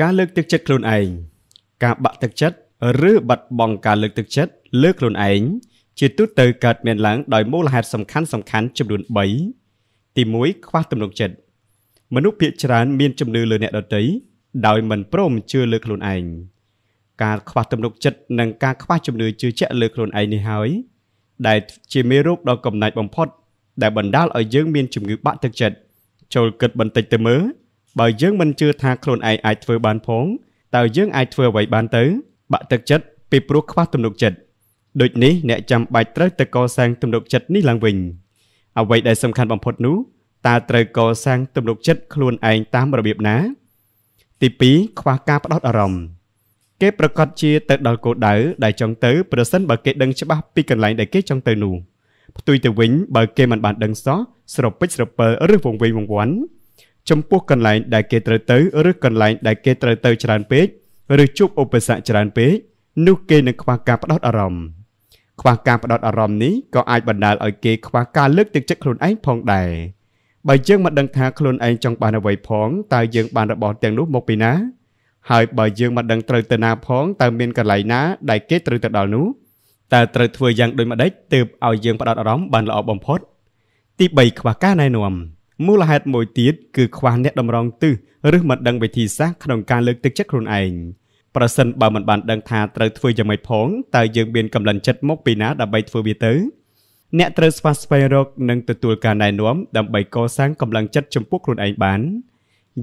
ការលើកទឹកចិត្តខ្លួនឯងការបាក់ទឹកចិត្តឬបាត់បង់ការលើកទឹកចិត្តលើខ្លួនឯងជាទូទៅកើតមានឡើងដោយមូលហេតុសំខាន់សំខាន់ចំនួន3ទី1ខ្វះទំនុកចិត្តមនុស្សភាគច្រើនមានជំនឿលើអ្នកដទៃដោយមិនព្រមជឿលើខ្លួនឯងការខ្វះទំនុកចិត្តនិងការខ្វះជំនឿជឿជាក់លើខ្លួនឯងនេះហើយដែលជាមេរោគដ៏កំណាចបំផុតដែលបណ្ដាលឲ្យយើងមានជំងឺបាក់ទឹកចិត្តចូលគិតបន្តិចទៅមើលបើយើងមិនជឿថាខ្លួនឯងអាចធ្វើបានផងតើយើងអាចធ្វើអ្វីបានទៅ បាក់ទឹកចិត្តពីព្រោះខ្វះទំនុកចិត្តដូចនេះអ្នកចាំបាច់ត្រូវទៅកសាងទំនុកចិត្តនេះឡើងវិញ អ្វីដែលសំខាន់បំផុតនោះតើត្រូវកសាង ទំនុកចិត្តខ្លួនឯងតាមរបៀបណាទី2ខ្វះការផ្ដោតអារម្មណ៍គេប្រកាសជាទៅដល់គោលដៅដែលចង់ទៅប្រសិនបើគេដឹងច្បាស់ពីកន្លែងដែលគេចង់ទៅនោះផ្ទុយទៅវិញបើគេមិនបានដឹងសោះស្រពេចស្រពិលឬវង្វេងវង្វាន់ចំពោះកន្លែងដែលគេត្រូវទៅឬកន្លែងដែលគេត្រូវទៅច្រើនពេកឬជួបឧបសគ្គច្រើនពេកនោះគេនឹងខ្វះការផ្ដោតអារម្មណ៍ខ្វះការផ្ដោតអារម្មណ៍នេះក៏អាចបណ្ដាលឲ្យគេខ្វះការលើកទឹកចិត្តខ្លួនឯងផងដែរបើយើងមិនដឹងថាខ្លួនឯងចង់បានអ្វីផងតើយើងបានរបស់ទាំងនោះមកពីណាហើយបើយើងមិនដឹងត្រូវទៅណា ផងតើមានកន្លែងណាដែលគេត្រូវទៅដល់នោះតើត្រូវធ្វើយ៉ាងដូចម្ដេចទើបឲ្យយើងផ្ដោតអារម្មណ៍បានល្អបំផុត ទី3ខ្វះការណែនាំមូលហេតុមួយទៀតគឺខ្វះអ្នកតម្រង់ទិសឬមិនដឹងវិធីសាស្ត្រក្នុងការលើកទឹកចិត្តខ្លួនឯងប្រសិនបើមិនបានដឹងថាត្រូវធ្វើយ៉ាងម៉េចផងតើយើងមានកម្លាំងចិត្តមកពីណាដើម្បីធ្វើវាទៅអ្នកត្រូវស្វះស្វែងរកនិងទទួលការណែនាំដើម្បីកសាងកម្លាំងចិត្តចំពោះខ្លួនឯងបាន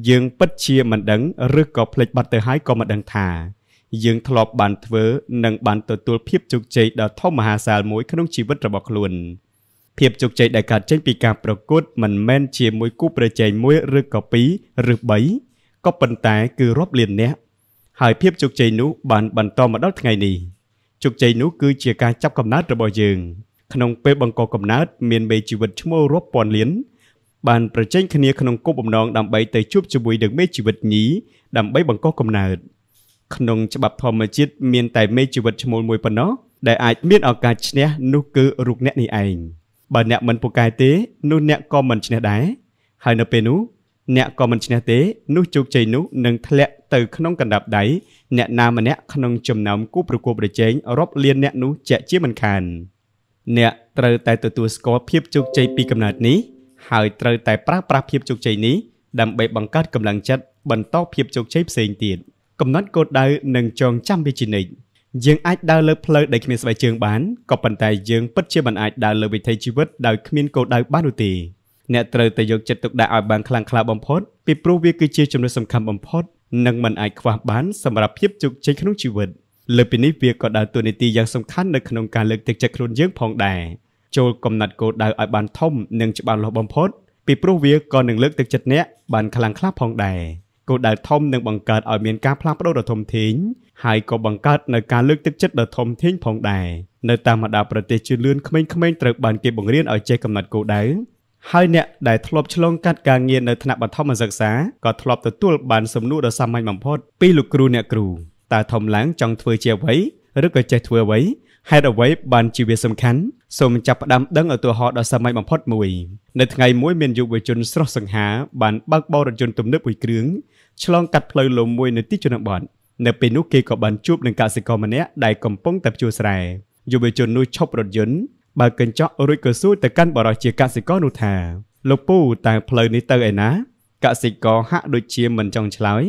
យើងពិតជាមិនដឹងឬក៏ភ្លេចបាត់ទៅហើយក៏មិនដឹងថា យើងធ្លាប់បានធ្វើនិងបានទទួលភាពជោគជ័យដ៏ធំមហាសាលមួយក្នុងជីវិតរបស់ខ្លួន។ភាពជោគជ័យដែលកើតចេញពីការប្រកួតមិនមែនជាមួយគូប្រជែងមួយឬក៏ពីរឬបីក៏ប៉ុន្តែគឺរាប់លានអ្នកហើយភាពជោគជ័យនោះបាន បន្តមកដល់ថ្ងៃនេះជោគជ័យនោះគឺជាការចាប់កំណើតរបស់យើងក្នុងពេលបង្កកំណើតមានមេជីវិតឈ្មោះរាប់ពាន់លានបានប្រជែងគ្នាក្នុងគោលបំណង ដើម្បីទៅជួបជាមួយនឹងមេជីវិតញីដើម្បីបង្កកំណើតក្នុងច្បាប់ធម្មជាតិមានតែមេជីវិតឈ្មោះមួយប៉ុណ្ណោះដែលអាចមានឱកាសឈ្នះនោះគឺរូបអ្នកនេះឯង។បើអ្នកមិនពូកែទេនោះអ្នកក៏មិនឈ្នះដែរហើយនៅពេលនោះអ្នកក៏មិនឈ្នះទេនោះជោគជ័យនោះនឹងធ្លាក់ទៅក្នុងកណ្ដាប់ដៃអ្នកណាម្នាក់ក្នុងចំណោមគូប្រកួតប្រជែងរាប់លានអ្នកនោះជាក់ជាមិនខានអ្នកត្រូវតែទទួលស្គាល់ភាពជោគជ័យពីកំណើតនេះហើយត្រូវតែប្រាស្រ័យភាពជោគជ័យនេះដើម្បីបង្កើតកម្លាំងចិត្តបន្តភាពជោគជ័យផ្សេងទៀតកំណត់គោលដៅនិងចងចាំវាជានិច្ចយើងអាចដើរលើផ្លូវដែលគ្មានស្បែកជើងបានក៏ប៉ុន្តែយើងពិតជាមិនអាចដើរលើវិถีជីវិតដោយគ្មានគោលដៅបាននោះទេអ្នកត្រូវតែយកចិត្តទុកដាក់ឲ្យបានខ្លាំងក្លាបំផុតពីព្រោះវាគឺជាចំណុចសំខាន់បំផុតនិងមិនអាចខ្វះបានសម្រាប់ភាពជោគជ័យក្នុងជីវិតលើពីនេះវាក៏ដើរតួនាទីយ៉ាងសំខាន់នៅក្នុងការលើកទឹកចិត្តខ្លួនយើងផងដែរចូលកំណត់គោលដៅឲ្យបានធំនិងច្បាស់លាស់បំផុតពីព្រោះវាក៏នឹងលើកទឹកចិត្តអ្នកបានខ្លាំងក្លាផងដែរគោលដៅធំនឹងបង្កើតឲ្យមានការផ្លាស់ប្ដូរដ៏ធំធេងហើយក៏បង្កើតនៅការលើកទឹកចិត្តដ៏ធំធេងផងដែរនៅតាមបណ្ដាប្រទេសជឿនលឿនក្មេងៗត្រូវបានគេបង្រៀនឲ្យចេះកំណត់គោលដៅហើយអ្នកដែលធ្លាប់ឆ្លងកាត់ការងារនៅថ្នាក់បឋមសិក្សាក៏ធ្លាប់ទទួលបានសំណួរដ៏សាមញ្ញបំផុតពីលោកគ្រូអ្នកគ្រូតើធំឡើងចង់ធ្វើជាអ្វីឬក៏ចេះធ្វើអ្វីហេតុអ្វីបានជាវាសំខាន់សូមចាប់ផ្ដើមដឹងឧទាហរណ៍ដ៏សាមញ្ញបំផុតមួយនៅថ្ងៃមួយមានយុវជនស្រស់សង្ហាបានបើកបររថយន្តទំនើបមួយគ្រឿងឆ្លងកាត់ផ្លូវលំមួយនៅទីជនបទនៅពេលនោះគេក៏បានជួបនឹងកសិករម្នាក់ដែលកំពុងតែភ្ជួរស្រែយុវជននោះឈប់រថយន្តបើកញ្ចក់រួចក៏សួរទៅកាន់បរិយាជាកសិករនោះថា លោកពូតើផ្លូវនេះទៅឯណាកសិករហាក់ដូចជាមិនចង់ឆ្លើយ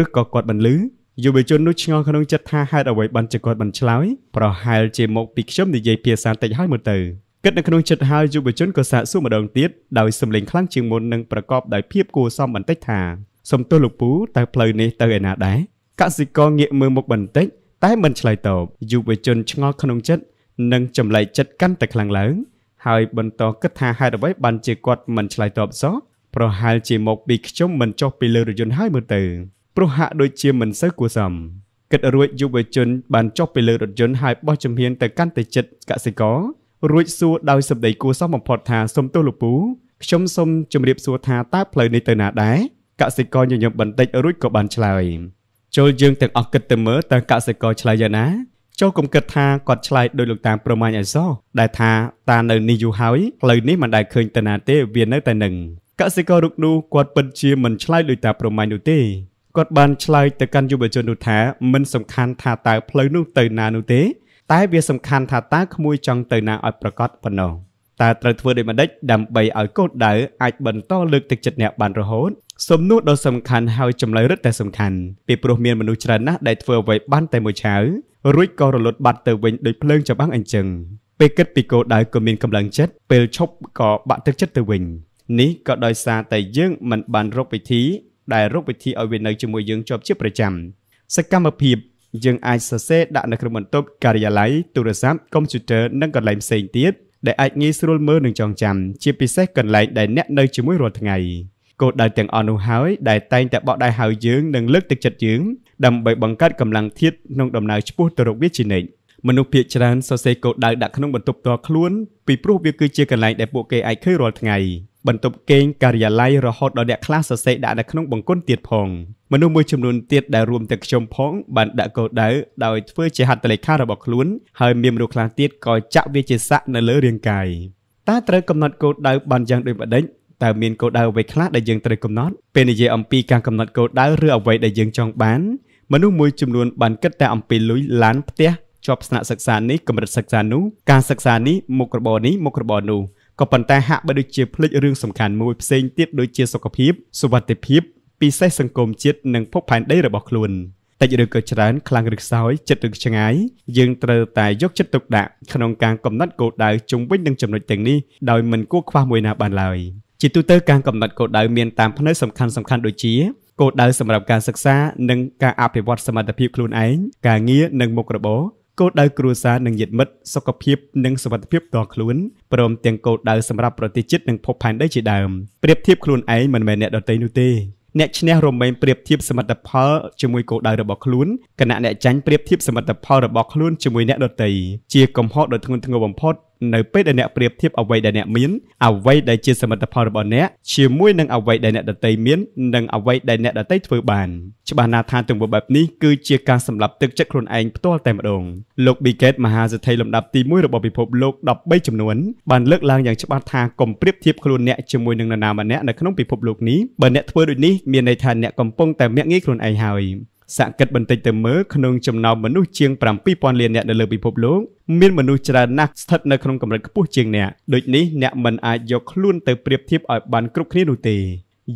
ឬក៏គាត់មិនលឺយុវជននោះឆ្ងល់ក្នុងចិត្តថាហេតុអ្វីបានជាគាត់មិនឆ្លើយប្រហែលជាមកពីខ្ញុំនិយាយភាសាតិចហើយមើលទៅគិតនៅក្នុងចិត្តហើយយុវជនក៏សាកសួរម្ដងទៀតដោយសម្លេងខ្លាំងជាងមុននិងប្រកបដោយភាពគួរសមបន្តិចថាសំទោសលោកពូតើផ្លូវនេះទៅឯណាដែរកសិករងាកមើលមុខបន្តិចតែមិនឆ្លើយតបយុវជនឆ្ងល់ក្នុងចិត្តនិងចម្លែកចិត្តកាន់តែខ្លាំងឡើងហើយបន្តគិតថាហេតុអ្វីបានជាគាត់មិនឆ្លើយតបសោះប្រហែលជាមកពីខ្ញុំមិនចុះពីលើរយន្តហើយមើលទៅព្រោះហាក់ដូចជាមិនសូវគួរសមគិតរួចយុវជនបានចុះពីលើរថយន្តហើយបោះជំហានទៅកាន់តែចិត្តកសិកររួចសួរដោយសម្ដីគួរសមបំផុតថាសុំទោសលោកពូខ្ញុំសូមជម្រាបសួរថាតើផ្លូវនេះទៅណាដែរកសិករញញឹមបន្តិចរួចក៏បានឆ្លើយចូលយើងទាំងអស់គិតទៅមើលតើកសិករឆ្លើយយ៉ាងណាចូលកុំគិតថាគាត់ឆ្លើយដោយលោកតាមប្រមាញអសរដែលថាតានៅនេះយូរហើយផ្លូវនេះមិនដែលឃើញតាណាទេ វានៅតែនឹងកសិកររុកនោះគាត់ពិតជាមិនឆ្លើយដោយតាប្រមាញនោះទេគាត់បានឆ្លើយទៅកាន់យុវជននោះថា មិនសំខាន់ថាតើផ្លូវនោះទៅណានោះទេតែវាសំខាន់ថាតើក្មួយចង់ទៅណាឲ្យប្រកបប៉ុណ្ណោះតើត្រូវធ្វើដូចម្តេចដើម្បីឲ្យកោតដៅអាចបន្តលើកទឹកចិត្តអ្នកបានរហូតសំណួរដ៏សំខាន់ហើយចម្លើយរឹតតែសំខាន់ពីព្រោះមានមនុស្សច្រើនណាស់ដែលធ្វើអ្វីបានតែមួយឆាវរួចក៏រលត់បាត់ទៅវិញដោយភ្លើងច្បាំងអញ្ចឹងពេលគិតពីគោលដៅក៏មានកម្លាំងចិត្តពេលឈប់ក៏បាក់ទឹកចិត្តទៅវិញនេះក៏ដោយសារតែយើងមិនបានរកវិធី ដែលរកវិធីឲ្យវានៅជាមួយយើងជាប់ជាប្រចាំសកម្មភាពយើងអាចសរសេរដាក់នៅក្នុងបន្ទប់ការិយាល័យទូរស័ព្ទកុំព្យូទ័រនិងកន្លែងផ្សេងទៀតដែលអាចងាយស្រួលមើលនិងចងចាំជាពិសេសកន្លែងដែលអ្នកនៅជាមួយរាល់ថ្ងៃ។គោលដៅទាំងអស់នោះហើយដែលតែងតែបកដៃហៅយើងនិងលើកទឹកចិត្តយើងដើម្បីបង្កើតកម្លាំងធាតុក្នុងដំណើរឆ្ពោះទៅរកវាជានិច្ចមនុស្សភាគច្រើនសរសេរគោលដៅដាក់ក្នុងបន្ទប់ផ្ទាល់ខ្លួនពីព្រោះវាគឺជាកន្លែងដែលពួកគេអាចឃើញរាល់ថ្ងៃបន្ទប់គេងការិយាល័យរហូតដល់អ្នកខ្លះសរសេរដាក់នៅក្នុងបង្គន់ទៀតផងមនុស្សមួយចំនួនទៀតដែលរួមទាំងខ្ញុំផងបានដាក់គោលដៅដោយធ្វើជាហត្ថលេខារបស់ខ្លួនហើយមានមនុស្សខ្លះទៀតក៏ចាក់វាជាស័កនៅលើរាងកាយតើត្រូវកំណត់គោលដៅបានយ៉ាងដូចម្តេចតើមានគោលដៅអ្វីខ្លះដែលយើងត្រូវកំណត់ពេលនិយាយអំពីការកំណត់គោលដៅឬអ្វីដែលយើងចង់បានមនុស្សមួយចំនួនបានគិតតែអំពីលុយឡានផ្ទះជាប់ស្នាក់សិក្សានេះកម្រិតសិក្សានោះការសិក្សានេះមុខរបរនេះមុខរបរនោះក៏ប៉ុន្តែហាក់បីដូចជាភ្លេចរឿងសំខាន់មួយផ្សេងទៀតដូចជាសុខភាពសុវត្ថិភាពពិសេសសង្គមជាតិនិងភពផែនដីរបស់ខ្លួនតិចឬក៏ច្រើនខ្លាំងឬខ្សោយចិត្តឬឆ្ងាយយើងត្រូវតែយកចិត្តទុកដាក់ក្នុងការកំណត់គោលដៅជុំវិញនឹងចំណុចទាំងនេះដោយមិនគួរខ្វះមួយណាបានឡើយ។ជាទូទៅការកំណត់គោលដៅមានតាមផ្នែកសំខាន់សំខាន់ដូចជាគោលដៅសម្រាប់ការសិក្សា និងការអភិវឌ្ឍសមត្ថភាពខ្លួនឯងការងារនិងមុខរបរគោលដៅគ្រួសារនិងញាតិមិត្តសុខភាពនិងសុវត្ថិភាពផ្ទាល់ខ្លួនព្រមទាំងគោលដៅសម្រាប់ប្រទេសជាតិនិងភពផែនដីជាដើមប្រៀបធៀបខ្លួនឯងមិនមែនអ្នកដទៃនោះទេអ្នកឈ្នះរំលែងប្រៀបធៀបសមិទ្ធផលជាមួយគោលដៅរបស់ខ្លួនគណៈអ្នកចាញ់ប្រៀបធៀបសមិទ្ធផលរបស់ខ្លួនជាមួយអ្នកដទៃជាកំហុសដ៏ធ្ងន់ធ្ងរបំផុតនៅពេលដែលអ្នកប្រៀបធៀបអ្វីដែលអ្នកមាន អ្វីដែលជាសមិទ្ធផលរបស់អ្នកជាមួយនឹងអ្វីដែលអ្នកដតីមាននិងអ្វីដែលអ្នកដតីធ្វើបានច្បាស់ណាស់ថាទង្វើបែបនេះគឺជាការសម្លាប់ទឹកចិត្តខ្លួនឯងផ្ទាល់តែម្ដងលោក Bill Gates មហាសេដ្ឋីលំដាប់ទី1របស់ពិភពលោក13ចំនួនបានលើកឡើងយ៉ាងច្បាស់ថាកុំប្រៀបធៀបខ្លួនអ្នកជាមួយនឹងនរណាម្នាក់នៅក្នុងពិភពលោកនេះបើអ្នកធ្វើដូចនេះមានន័យថាអ្នកកំពុងតែមាក់ងាយខ្លួនឯងហើយសក្កិតបន្តិចទៅមើលក្នុងចំណោមមនុស្សជាង7000លានអ្នកនៅលើពិភពលោកមានមនុស្សច្រើនណាស់ស្ថិតនៅក្នុងកម្រិតខ្ពស់ជាងអ្នកដូចនេះអ្នកមិនអាចយកខ្លួនទៅប្រៀបធៀបឲ្យបានគ្រប់គ្នានោះទេ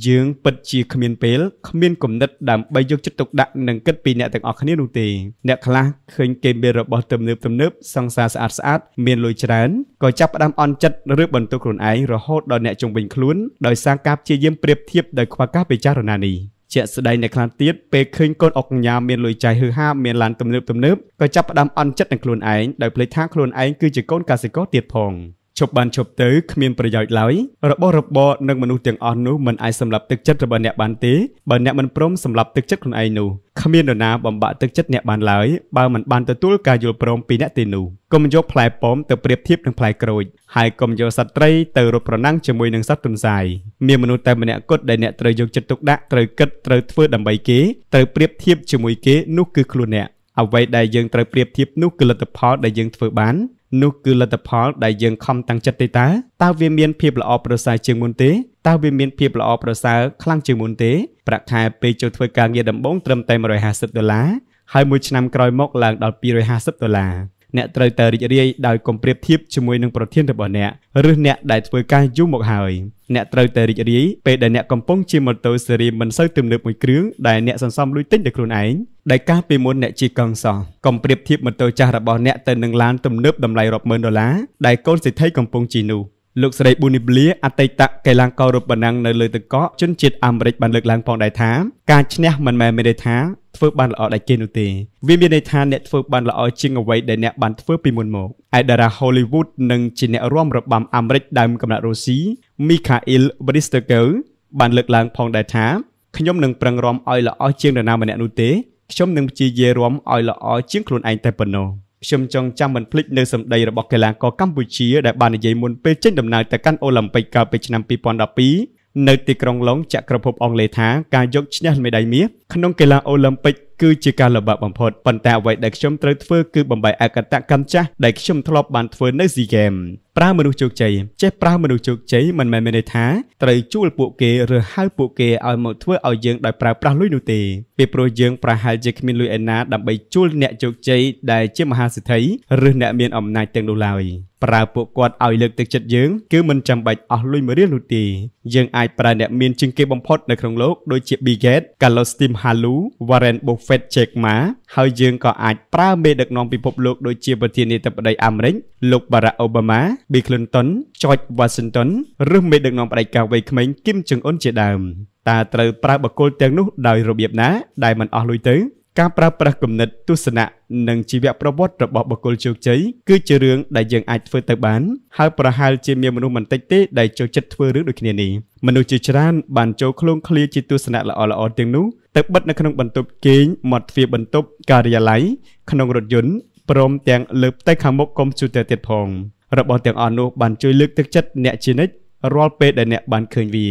យើងពិតជាគ្មានពេលគ្មានគំនិតដើម្បីយកចិត្តទុកដាក់និងគិតពីអ្នកទាំងអស់គ្នានោះទេអ្នកខ្លះឃើញគេមានរបស់ទំនើបទំនើបសង្សារស្អាតស្អាតមានលុយច្រើនក៏ចាប់ផ្ដើមអន់ចិត្តឬបន្ទោសខ្លួនឯងរហូតដល់អ្នកជុំវិញខ្លួនដោយសារការព្យាយាមប្រៀបធៀបដោយខ្វះការពិចារណានេះជាក់ស្ដែងអ្នកខ្លះទៀតពេលឃើញកូនអុកញ៉ាមានលុយចាយហឺហាមានឡានទំនើបទំនើបក៏ចាប់ផ្ដើមអន់ចិត្តនឹងខ្លួនឯងដោយភ្លេចថាខ្លួនឯងគឺជាកូនកាសិករទៀតផង។ឈប់បានឈប់ទៅគ្មានប្រយោជន៍ឡើយរបស់របរនិងមនុស្សទាំងអស់នោះមិនអាចសម្លាប់ទឹកចិត្តរបស់អ្នកបានទេបើអ្នកមិនព្រមសម្លាប់ទឹកចិត្តខ្លួនឯងនោះគ្មាននរណាបំបាក់ទឹកចិត្តអ្នកបានឡើយបើមិនបានទទួលការយល់ព្រមពីអ្នកទីនោះកុំយកផ្លែប៉ោមទៅប្រៀបធៀបនឹងផ្លែក្រូចហើយកុំយកសត្វត្រីទៅរត់ប្រណាំងជាមួយនឹងសត្វទន្សាយមានមនុស្សតែម្នាក់គត់ដែលអ្នកត្រូវយកចិត្តទុកដាក់ត្រូវគិតត្រូវធ្វើដើម្បីគេត្រូវប្រៀបធៀបជាមួយគេនោះគឺខ្លួនអ្នកអ្វីដែលយើងត្រូវប្រៀបធៀបនោះគឺលទ្ធផលដែលយើងធ្វើបាននោះគឺលទ្ធផលដែលយើងខំតាំងចិត្តទេតើតើវាមានភាពល្អប្រសើរជាងមុនទេតើវាមានភាពល្អប្រសើរខ្លាំងជាងមុនទេប្រាក់ខែពេលចូលធ្វើការងារដំបូងត្រឹមតែ150ដុល្លារហើយមួយឆ្នាំក្រោយមកឡើងដល់250ដុល្លារអ្នកត្រូវតែរីករាយដោយកុំប្រៀបធៀបជាមួយនឹងប្រធានរបស់អ្នកឬអ្នកដែលធ្វើការយូរមកហើយអ្នកត្រូវតែរីករាយពេលដែលអ្នកកំពុងជិះម៉ូតូស៊េរីមិនសូវទំនើបមួយគ្រឿងដែលអ្នកសន្សំលុយទិញដោយខ្លួនឯងដែលកាលពីមុនអ្នកជិះកង់សោះកុំប្រៀបធៀបម៉ូតូចាស់របស់អ្នកទៅនឹងឡានទំនើបតម្លៃរាប់ម៉ឺនដុល្លារដែលកូនសិទ្ធីកំពុងជិះនោះលោកស្រីប៊ូនីប្លៀអតីតកីឡាកររូបបណ្ណាំងនៅលើទឹកកកជនជាតិអាមេរិកបានលើកឡើងផងដែរថាការឈ្នះមិនមែនមានន័យថាធ្វើបានល្អដូចគេនោះទេវាមានន័យថាអ្នកធ្វើបានល្អជាងអ្វីដែលអ្នកបានធ្វើពីមុនមកឯតារា Hollywood និងជាអ្នករាំរបាំអាមេរិកដើមកំណត់រុស្ស៊ី Mikhail Bristow បានលើកឡើងផងដែរថាខ្ញុំនឹងប្រឹងរាំឲ្យល្អជាងនរណាម្នាក់នោះទេខ្ញុំនឹងព្យាយាមរាំឲ្យល្អជាងខ្លួនឯងតែប៉ុណ្ណោះខ្ញុំចង់ចាំមិនភ្លេចនៅសម្ដីរបស់កីឡាករកម្ពុជាដែលបាននិយាយមុនពេលចេញដំណើរទៅកាន់អូឡ িম্প ិកកាលពីឆ្នាំ2012នៅទីក្រុងឡុងចក្រភពអង់គ្លេសថាការយកឈ្នះមេដាយមាសក្នុងកីឡាអូឡ িম্প ិកគឺជាការលំបាកបំផុតប៉ុន្តែអ្វីដែលខ្ញុំត្រូវធ្វើគឺបំបីអកតកម្មចាស់ដែលខ្ញុំធ្លាប់បានធ្វើនៅស៊ីហ្គេមប្រើមនុស្សជោគជ័យចេះប្រើមនុស្សជោគជ័យមិនមែនមានន័យថាត្រូវជួលពួកគេឬហៅពួកគេឲ្យមកធ្វើឲ្យយើងដោយប្រើប្រាស់លុយនោះទេពីព្រោះយើងប្រហែលជាគ្មានលុយឯណាដើម្បីជួលអ្នកជោគជ័យដែលជាមហាសេដ្ឋីឬអ្នកមានអំណាចទាំងនោះឡើយប្រើពួកគាត់ឲ្យលើកទឹកចិត្តយើងគឺមិនចាំបាច់អស់លុយមួយរៀលនោះទេយើងអាចប្រើអ្នកមានជាងគេបំផុតនៅក្នុងលោកដូចជា Bill Gates, Carlos Slim Halu, Warren Buffett Fed Checkma ហើយយើងក៏អាចប្រើមេដឹកនាំពិភពលោកដូចជាប្រធានាធិបតីអាមេរិកលោក Barack Obama Bill Clinton George Washington ឬមេដឹកនាំផ្ដាច់ការវ័យក្មេង Kim Jong Un ជាដើមតើត្រូវប្រើបកគលទាំងនោះដោយរបៀបណាដែលមិនអស់លុយទៅការប្រើប្រាស់គំនិតទស្សនៈនិងជីវប្រវត្តិរបស់បុគ្គលជោគជ័យគឺជារឿងដែលយើងអាចធ្វើទៅបានហើយប្រហែលជាមានមនុស្សមិនតិចទេដែលចូលចិត្តធ្វើរឿងដូចគ្នានេះមនុស្សជាច្រើន បានចូលឃ្លងឃ្លាជាទស្សនៈល្អៗទាំងនោះទៅបិទនៅក្នុងបន្ទប់គេងមាត់ទ្វារបន្ទប់ការិយាល័យក្នុងរថយន្តព្រមទាំងលើផ្ទៃខាងមុខកុំព្យូទ័រទៀតផងរបស់ទាំងអស់នោះបានជួយលើកទឹកចិត្តអ្នកជានិច្ចរាល់ពេលដែលអ្នកបានឃើញវា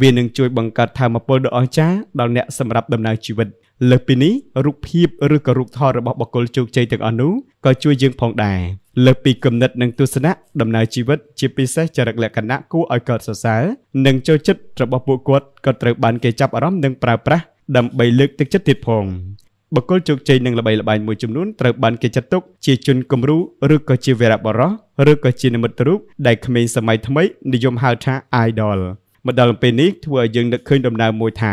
វានឹងជួយបង្កើតធម៌ពលដ៏អស្ចារ្យដល់អ្នកសម្រាប់ដំណើរជីវិត លើសពីនេះរូបភាពឬក៏រូបថតរបស់បុគ្គលជោគជ័យទាំងអស់នោះក៏ជួយយើង ផងដែរលើសពីគំនិតនិងទស្សនៈដំណើរជីវិត ជាពិសេសចរិតលក្ខណៈគួរឲ្យកោតសរសើរនិងចូលចិត្តរបស់ពួកគាត់ក៏ត្រូវបានគេចាប់អារម្មណ៍និងប្រើប្រាស់ដើម្បីលើកទឹកចិត្តទៀតផងបកគលជោគជ័យនិងល្បីល្បាញមួយចំនួនត្រូវបានគេចាត់ទុកជាជនគំរូឬក៏ជាវីរបុរសឬក៏ជានិមិត្តរូបដែលក្មេងសម័យថ្មីនិយមហៅថា idol មកដល់ពេលនេះធ្វើឲ្យយើងនឹកឃើញដំណើរមួយថា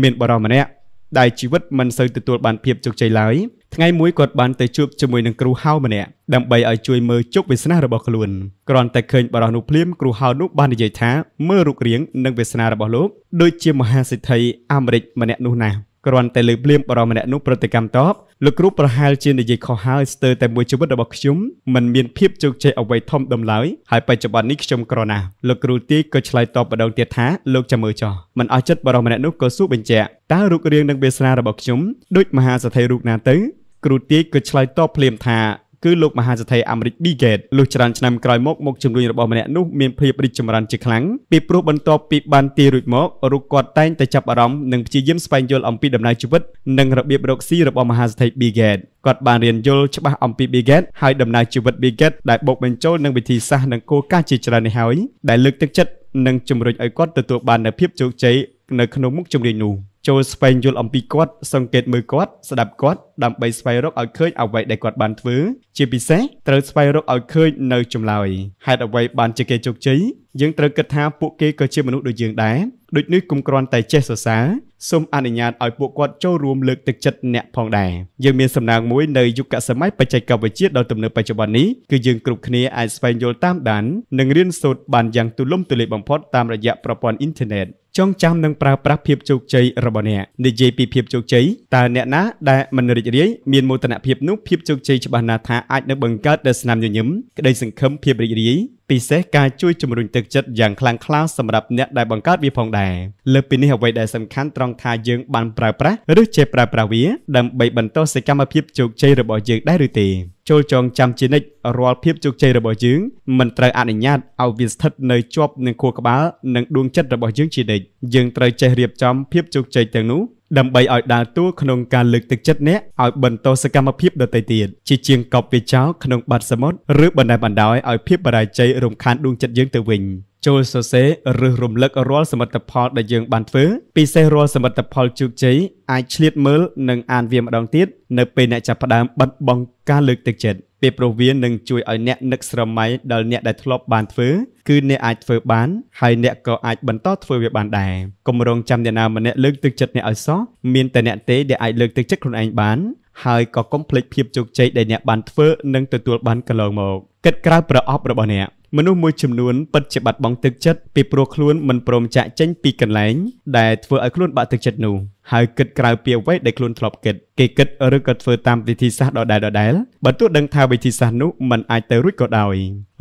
មាន បរិសម្នាក់ដែលជីវិតមិនសូវទទួលបានភាពជោគជ័យឡើយថ្ងៃមួយគាត់បានទៅជួបជាមួយនឹងគ្រូហៅម្នាក់ដើម្បីឲ្យជួយមើលជោគវាសនារបស់ខ្លួនគ្រាន់តែឃើញបរិះនោះភ្លាមគ្រូហៅនោះបាននិយាយថាមើលរូបរាងនិងវាសនារបស់លោកដូចជាមហាសិទ្ធិអាមេរិកម្នាក់នោះណាស់គ្រាន់តែលើកភ្លាមបរិម្នាក់នោះប្រតិកម្មតបលោកគ្រូប្រហែលជានិយាយខុសហើយស្ទើរតែមួយជីវិតរបស់ខ្ញុំមិនមានភាពជោគជ័យអ្វីធំដុំឡើយហើយបច្ចុប្បន្ននេះខ្ញុំក្រណាស់លោកគ្រូទាយក៏ឆ្លើយតបម្ដងទៀតថាលោកចាំមើលចោះមិនអស់ចិត្តបរិម្នាក់នោះក៏សួរបញ្ជាក់តើរូបរាងនិងវាសនារបស់ខ្ញុំដូចមហាសេដ្ឋីរូបណាទៅគ្រូទាយក៏ឆ្លើយតបភ្លាមថាគឺលោកមហាសេដ្ឋីអាមេរិក Bill Gates លុះច្រើនឆ្នាំក្រោយមកមុខជំនួយរបស់ម្នាក់នោះមានភាពរីកចម្រើនជាខ្លាំងពីព្រោះបន្ទាប់ពីបានទាយរួចមករូបគាត់តែងតែចាប់អារម្មណ៍និងព្យាយាមស្វែងយល់អំពីដំណើរជីវិតនិងរបៀបរកស៊ីរបស់មហាសេដ្ឋី Bill Gates គាត់បានរៀនយល់ច្បាស់អំពី Bill Gates ហើយដំណើរជីវិត Bill Gates ដែលបូកបញ្ចូលនឹងវិធីសាស្ត្រនិងគោលការណ៍ជាច្រើននេះហើយដែលលើកទឹកចិត្ត និងជំរុញឲ្យគាត់ទទួលបាននូវភាពជោគជ័យនៅក្នុងមុខជំនាញនោះ។ចូលស្វែងយល់អំពីគាត់សង្កេតមើលគាត់ស្ដាប់គាត់ដើម្បីស្វែងរកឲ្យឃើញអ្វីដែលគាត់បានធ្វើជាពិសេសត្រូវស្វែងរកឲ្យឃើញនៅចម្លើយហេតុអ្វី បានជាគេជោគជ័យយើងត្រូវគិតថាពួកគេក៏ជាមនុស្សដូចយើងដែរដូចនេះគុំគ្រាន់តែចេះសរសើរសូមអនុញ្ញាតឲ្យពួកគាត់ចូលរួមលើកទឹកចិត្តអ្នកផងដែរយើងមានសំណាងមួយនៅយុគសម័យបច្ចេកវិទ្យាដ៏ទំនើបបច្ចុប្បន្ននេះគឺយើងគ្រប់គ្នាអាចស្វែងយល់តាមដាន និងរៀនសូត្របានយ៉ាងទូលំទូលាយបំផុតតាមរយៈប្រព័ន្ធអ៊ីនធឺណិតចងចាំនិងប្រើប្រាស់ភាពជោគជ័យរបស់អ្នកនិយាយពីភាពជោគជ័យតើអ្នកណាដែលមិនរីករាយមានមោទនភាពនោះភាពជោគជ័យច្បាស់ណាស់ថាអាចនឹងបង្កើតនូវស្នាមញញឹមក្តីសង្ឃឹមភាពរីករាយពិសេសការជួយជំរុញទឹកចិត្តយ៉ាងខ្លាំងក្លាសម្រាប់អ្នកដែលបង្កើតវាផងដែរលើពីនេះអ្វីដែលសំខាន់ត្រង់ថាយើងបានប្រើប្រាស់ឬចេះប្រើប្រាស់វា ដើម្បីបន្តសកម្មភាពជោគជ័យរបស់យើងដែរឬទេចូលចងចាំជានិច្ចរាល់ភាពជោគជ័យរបស់យើងមិនត្រូវអនុញ្ញាតឲ្យវាស្ថិតនៅជាប់នឹងខួរក្បាលនិងដួងចិត្តរបស់យើងជានិច្ចយើងត្រូវចេះរៀបចំភាពជោគជ័យទាំងនោះដើម្បីឲ្យដើរតួក្នុងការលើកទឹកចិត្តអ្នកឲ្យបន្តសកម្មភាពដទៃទៀតជាជាងកប់វាចោលក្នុងបាតសមុទ្រឬបណ្តែបណ្តោយឲ្យភាពបរាជ័យរំខានដួងចិត្តយើងទៅវិញ។ចូលសរសេរឬរំលឹករាល់សមិទ្ធផលដែលយើង បានធ្វើពិសេសរាល់សមិទ្ធផលជោគជ័យអាចឆ្លៀតមើលនិងអានវាម្ដងទៀតនៅពេលអ្នកចាប់ផ្ដើមបិទបង់ការលើកទឹកចិត្តពីព្រោះវានឹងជួយឲ្យអ្នកនឹកស្រមៃដល់អ្នកដែលធ្លាប់បានធ្វើគឺអ្នកអាចធ្វើបានហើយអ្នកក៏អាចបន្តធ្វើវាបានដែរគម្រងចាំអ្នកណាម្នាក់លើកទឹកចិត្តអ្នកឲ្យសោះមានតែអ្នកទេដែលអាចលើកទឹកចិត្តខ្លួនឯងបានហើយក៏កុំភ្លេចភាពជោគជ័យដែលអ្នកបានធ្វើនិងទទួលបានកន្លងមកកិត្តក្រៅប្រអប់របស់អ្នកមនុស្សមួយចំនួនពិតជាបាត់បង់ទឹកចិត្តពីព្រោះខ្លួនមិនព្រមចាក់ចេញពីកន្លែងដែលធ្វើឲ្យខ្លួនបាក់ទឹកចិត្តនោះហើយគិតក្រៅពីអ្វីដែលខ្លួនធ្លាប់គិតគេគិតឬក៏ធ្វើតាមវិធីសាស្ត្រដដែលដដែលបើទោះដឹងថាវិធីសាស្ត្រនោះមិនអាចទៅរួចក៏ដោយ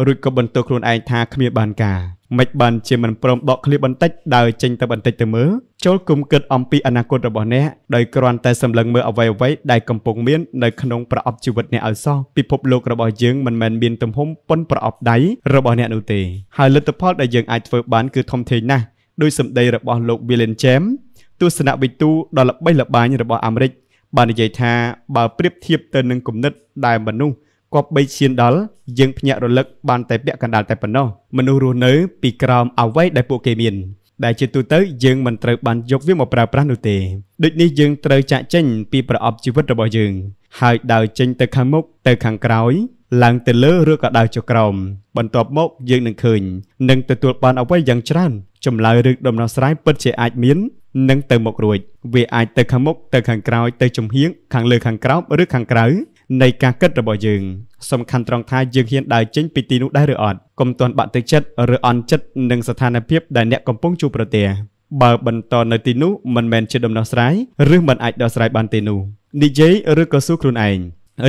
រួចក៏បន្តខ្លួនឯងថាគ្មានបានការមិនបានជាមិនព្រមដកឃ្លាបន្តិចដើរចេញទៅបន្តិចទៅមើលចូលគុំគិតអំពីអនាគតរបស់អ្នកដោយគ្រាន់តែសម្លឹងមើលអ្វីអ្វីដែលកំពុងមាននៅក្នុងប្រអប់ជីវិតអ្នកឲ្យសោះពិភពលោករបស់យើងមិនមែនមានទំហំប៉ុនប្រអប់ដៃរបស់អ្នកនោះទេហើយលទ្ធផលដែលយើងអាចធ្វើបានគឺធំធេងណាស់ដោយសម្ដីរបស់លោក William James ទស្សនវិទូដ៏ល្បីល្បាញរបស់អាមេរិកបាននិយាយថាបើប្រៀបធៀបទៅនឹងគំនិតដែលមនុស្សគប្បីឈានដល់យើងភ្ញាក់រលឹកបានតែពាក់កណ្ដាលតែប៉ុណ្ណោះមនុស្សរស់នៅពីក្រោមអ្វីដែលពួកគេមានដែលជាទូទៅយើងមិនត្រូវបានយកវាមកប្រើប្រាស់នោះទេដូចនេះយើងត្រូវចាក់ចេញពីប្រអប់ជីវិតរបស់យើងហើយដើរចេញទៅខាងមុខទៅខាងក្រោយឡើងទៅលើឬក៏ដើរចុះក្រោមបន្ទាប់មក យើងនឹងឃើញនឹងទទួលបានអ្វីយ៉ាងច្រើនចម្លើយឬដំណោះស្រាយពិតជាអាចមាននឹងទៅមុខរួច វាអាចទៅខាងមុខទៅខាងក្រោយទៅចំហៀងខាងលើខាងក្រោមឬខាងក្រៅនៃការគិតរបស់យើងសំខាន់ត្រង់ថាយើងហ៊ានដើរចេញពីទីនោះដែរឬអត់កុំទាន់បាក់ទឹកចិត្តឬអន់ចិត្តនឹងស្ថានភាពដែលអ្នកកំពុងជួបប្រទះបើបន្តនៅទីនោះមិនមែនជាដំណោះស្រាយឬមិនអាចដោះស្រាយបានទេនោះនិយាយឬក៏សួរខ្លួនឯង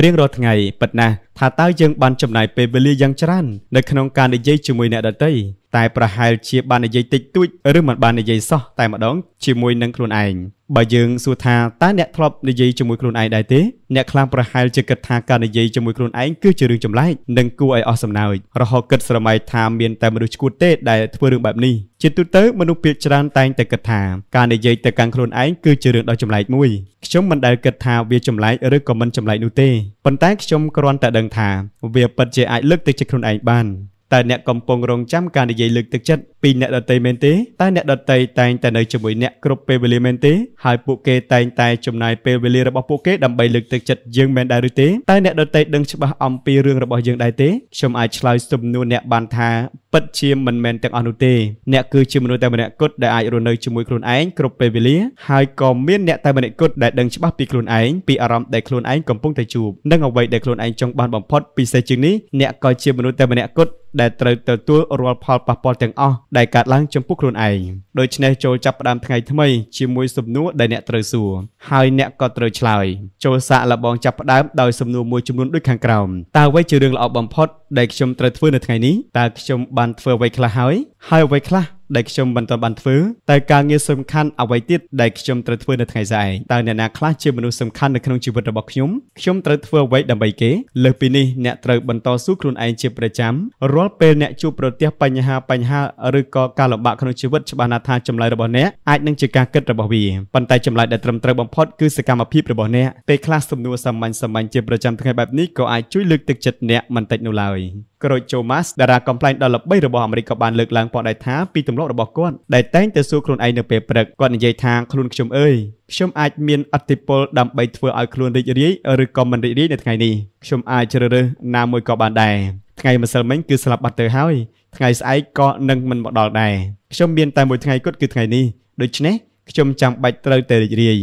រៀងរាល់ថ្ងៃប៉ិតណាស់ថាតើយើងបានចំណាយពេលវេលាយ៉ាងច្រើននៅក្នុងការនិយាយជាមួយអ្នកដទៃតែប្រហែលជាបាននិយាយតិចតួចឬមិនបាននិយាយសោះតែម្ដងជាមួយនឹងខ្លួនឯងបើយើងសួរថាតើអ្នកធ្លាប់និយាយជាមួយខ្លួនឯងដែរទេអ្នកខ្លះប្រហែលជាគិតថាការនិយាយជាមួយខ្លួនឯងគឺជារឿងចម្លែកនិងគួរឲ្យអស់សំណើចរហូតគិតស្រមៃថាមានតែមនុស្សឈួតទេ ដែលធ្វើរឿងបែបនេះជាទូទៅមនុស្សភាគច្រើនតែងតែគិតថាការនិយាយទៅកាន់ខ្លួនឯងគឺជារឿងដ៏ចម្លែកមួយខ្ញុំមិនដែលគិតថាវាចម្លែកឬក៏មិនចម្លែកនោះទេប៉ុន្តែខ្ញុំគ្រាន់តែដឹងថាវាពិតជាអាចលើកទឹកចិត្តខ្លួនឯងបាន។តើអ្នកកំពុងរងចាំការនិយាយលើកទឹកចិត្តពីអ្នកដតីមែនទេតើអ្នកដតីតែងតែនៅជាមួយអ្នកគ្រប់ពេលវេលាមែនទេហើយពួកគេតែងតែចំណាយពេលវេលារបស់ពួកគេដើម្បីលើកទឹកចិត្តយើងមែនដែរឬទេតើអ្នកដតីដឹងច្បាស់អំពីរឿងរបស់យើងដែរទេខ្ញុំអាចឆ្លើយសំណួរអ្នកបានថាពិតជាមិនមែនទាំងអស់នោះទេអ្នកគឺជាមនុស្សតែម្នាក់គត់ដែលអាចរស់នៅជាមួយខ្លួនឯងគ្រប់ពេលវេលាហើយក៏មានអ្នកតែម្នាក់គត់ដែលដឹងច្បាស់ពីខ្លួនឯងពីអារម្មណ៍ដែលខ្លួនឯងកំពុងតែជួបនិងអ្វីដែលខ្លួនឯងចង់បានបំផុតពិសេសជាងនេះអ្នកក៏ជាមនុស្សតែម្នាក់គត់ដែលត្រូវទទួលរាល់ផលប៉ះពាល់ទាំងអស់ដែលកើតឡើងចំពោះខ្លួនឯងដូច្នេះចូលចាប់ផ្ដើមថ្ងៃថ្មីជាមួយសំណួរដែលអ្នកត្រូវសួរហើយអ្នកក៏ត្រូវឆ្លើយចូលសាកល្បងចាប់ផ្ដើមដោយសំណួរមួយចំនួនដូចខាងក្រោមតើអ្វីជារឿងល្អបំផុតដែលខ្ញុំត្រូវធ្វើនៅថ្ងៃនេះតើខ្ញុំបានធ្វើអ្វីខ្លះហើយ ហើយអ្វីខ្លះដែលខ្ញុំមិនទាន់បានធ្វើតែការងារសំខាន់អ្វីទៀតដែលខ្ញុំត្រូវធ្វើនៅថ្ងៃស្អែកតើអ្នកណាខ្លះជាមនុស្សសំខាន់នៅក្នុងជីវិតរបស់ខ្ញុំខ្ញុំត្រូវធ្វើអ្វីដើម្បីគេលើសពីនេះអ្នកត្រូវបន្តស៊ូខ្លួនឯងជាប្រចាំរាល់ពេលអ្នកជួបប្រទះបញ្ហាបញ្ហាឬក៏ការលំបាកក្នុងជីវិតច្បាស់ណាស់ថាចម្លើយរបស់អ្នកអាចនឹងជាការគិតរបស់វាប៉ុន្តែចម្លើយដែលត្រឹមត្រូវបំផុតគឺសកម្មភាពរបស់អ្នកពេលខ្លះសំណួរសាមញ្ញសាមញ្ញជាប្រចាំថ្ងៃបែបនេះក៏អាចជួយលើកទឹកចិត្តអ្នកមិនតិចនោះឡើយក្រូចចូម៉ាសតារាកំ pl ែងដល់ល្បីរបស់អាមេរិកក៏បានលើកឡើងផងដែរថាពីទទម្លាប់របស់គាត់ដែលតែងតែសួរខ្លួនឯងនៅពេលព្រឹកគាត់និយាយថាខ្លួនខ្ញុំអើយខ្ញុំអាចមានអតិពលដើម្បីធ្វើឲ្យខ្លួនរីករាយឬក៏មិនរីករាយនៅថ្ងៃនេះខ្ញុំអាចជ្រើសរើសណាមួយក៏បានដែរថ្ងៃម្សិលមិញគឺស្លាប់បាត់ទៅហើយ ថ្ងៃស្អែកក៏នឹងមិនមកដល់ដែរខ្ញុំមានតែមួយថ្ងៃគត់គឺថ្ងៃនេះដូច្នេះខ្ញុំចាំបាច់ត្រូវតែរីករាយ